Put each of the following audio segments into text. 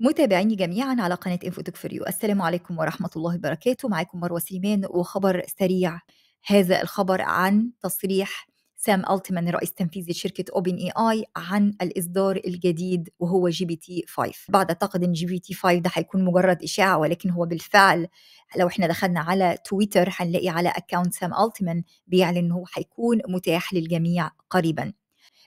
متابعيني جميعا على قناة انفوتك فور يو السلام عليكم ورحمة الله وبركاته معاكم مروة سليمان وخبر سريع هذا الخبر عن تصريح سام التمان الرئيس التنفيذي لشركة اوبن اي اي عن الاصدار الجديد وهو جي بي تي 5 بعد اعتقد ان جي بي تي 5 ده هيكون مجرد اشاعة ولكن هو بالفعل لو احنا دخلنا على تويتر هنلاقي على أكاونت سام التمان بيعلن انه هو هيكون متاح للجميع قريبا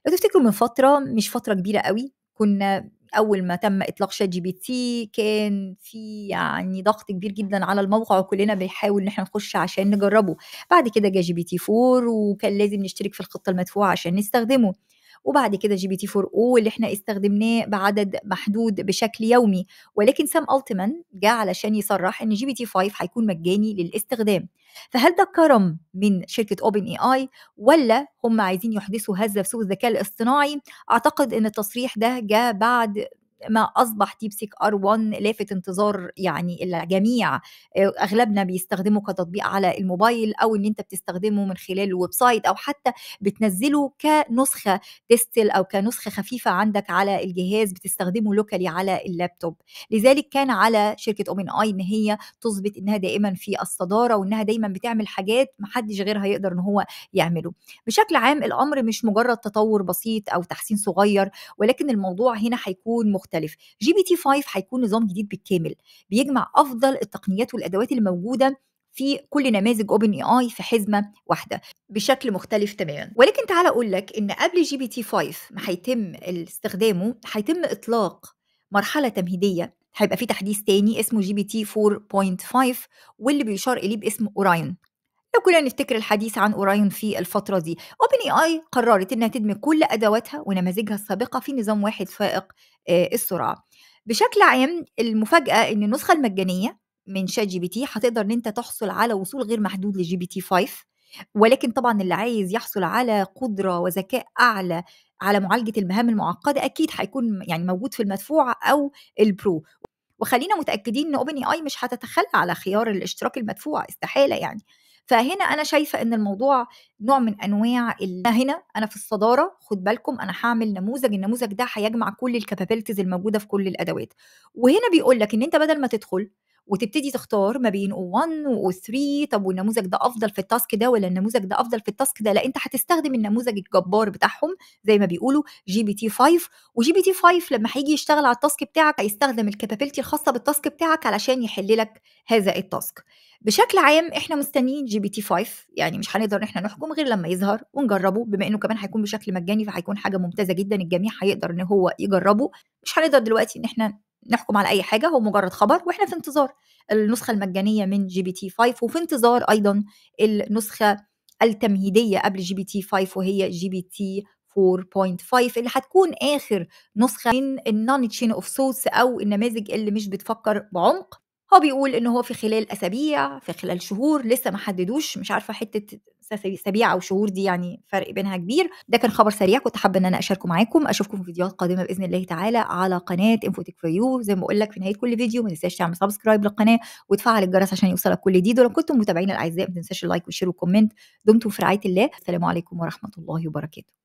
لو تفتكروا من فترة مش فترة كبيرة قوي كنا اول ما تم اطلاق شات جي بي تي كان في يعني ضغط كبير جدا على الموقع وكلنا بنحاول ان احنا نخش عشان نجربه بعد كده جه جي بي تي 4 وكان لازم نشترك في الخطه المدفوعه عشان نستخدمه وبعد كده جي بي تي 4 او اللي احنا استخدمناه بعدد محدود بشكل يومي ولكن سام التمان جاء علشان يصرح ان جي بي تي 5 هيكون مجاني للاستخدام فهل ده كرم من شركه اوبن اي اي ولا هم عايزين يحدثوا هزه في سوق الذكاء الاصطناعي اعتقد ان التصريح ده جاء بعد ما اصبح سيك ار 1 لافت انتظار يعني الجميع آه، اغلبنا بيستخدمه كتطبيق على الموبايل او ان انت بتستخدمه من خلال الويب سايت او حتى بتنزله كنسخه تستل او كنسخه خفيفه عندك على الجهاز بتستخدمه لوكالي على اللابتوب لذلك كان على شركه اومن اي ان هي تثبت انها دائما في الصداره وانها دايما بتعمل حاجات محدش غيرها يقدر ان هو يعمله بشكل عام الامر مش مجرد تطور بسيط او تحسين صغير ولكن الموضوع هنا هيكون مختلف مختلف جي بي تي 5 هيكون نظام جديد بالكامل بيجمع افضل التقنيات والادوات الموجوده في كل نماذج اوبن اي اي في حزمه واحده بشكل مختلف تماما ولكن تعال اقول لك ان قبل جي بي تي 5 ما هيتم استخدامه هيتم اطلاق مرحله تمهيديه هيبقى في تحديث تاني اسمه جي بي تي 4.5 واللي بيشار اليه باسم اوراين لو كنا نفتكر الحديث عن أوراين في الفترة دي أوبن اي اي قررت إنها تدمج كل أدواتها ونماذجها السابقة في نظام واحد فائق آه، السرعة بشكل عام المفاجأة إن النسخة المجانية من شات جي بي تي هتقدر إن أنت تحصل على وصول غير محدود لجي بي تي 5 ولكن طبعا اللي عايز يحصل على قدرة وذكاء أعلى على معالجة المهام المعقدة أكيد هيكون يعني موجود في المدفوع أو البرو وخلينا متأكدين إن أوبن اي مش هتتخلى على خيار الاشتراك المدفوع استحالة يعني فهنا انا شايفه ان الموضوع نوع من انواع هنا انا في الصداره خد بالكم انا هعمل نموذج النموذج ده هيجمع كل الكابابيلتيز الموجوده في كل الادوات وهنا بيقول لك ان انت بدل ما تدخل وتبتدي تختار ما بين O1 و3 طب والنموذج ده افضل في التاسك ده ولا النموذج ده افضل في التاسك ده لا انت هتستخدم النموذج الجبار بتاعهم زي ما بيقولوا جي بي تي 5 وجي بي تي 5 لما هيجي يشتغل على التاسك بتاعك هيستخدم الكابابيلتي الخاصه بالتاسك بتاعك علشان يحل لك هذا التاسك بشكل عام احنا مستنيين جي بي تي 5 يعني مش هنقدر احنا نحكم غير لما يظهر ونجربه بما انه كمان هيكون بشكل مجاني فهيكون حاجه ممتازه جدا الجميع هيقدر ان هو يجربه مش هنقدر دلوقتي ان احنا نحكم على اي حاجه هو مجرد خبر واحنا في انتظار النسخه المجانيه من جي بي تي 5 وفي انتظار ايضا النسخه التمهيديه قبل جي بي تي 5 وهي جي بي تي 4.5 اللي هتكون اخر نسخه من النون تشين اوف سورس او النماذج اللي مش بتفكر بعمق هو بيقول ان هو في خلال اسابيع في خلال شهور لسه ما حددوش مش عارفه حته اسابيع او شهور دي يعني فرق بينها كبير ده كان خبر سريع كنت حابه ان انا اشاركه معاكم اشوفكم في فيديوهات قادمه باذن الله تعالى على قناه انفوتك فور يو زي ما بقول لك في نهايه كل فيديو ما تنساش تعمل سبسكرايب للقناه وتفعل الجرس عشان يوصلك كل جديد ولو كنتم متابعين الاعزاء ما تنساش اللايك والشير والكومنت دمتم في رعايه الله السلام عليكم ورحمه الله وبركاته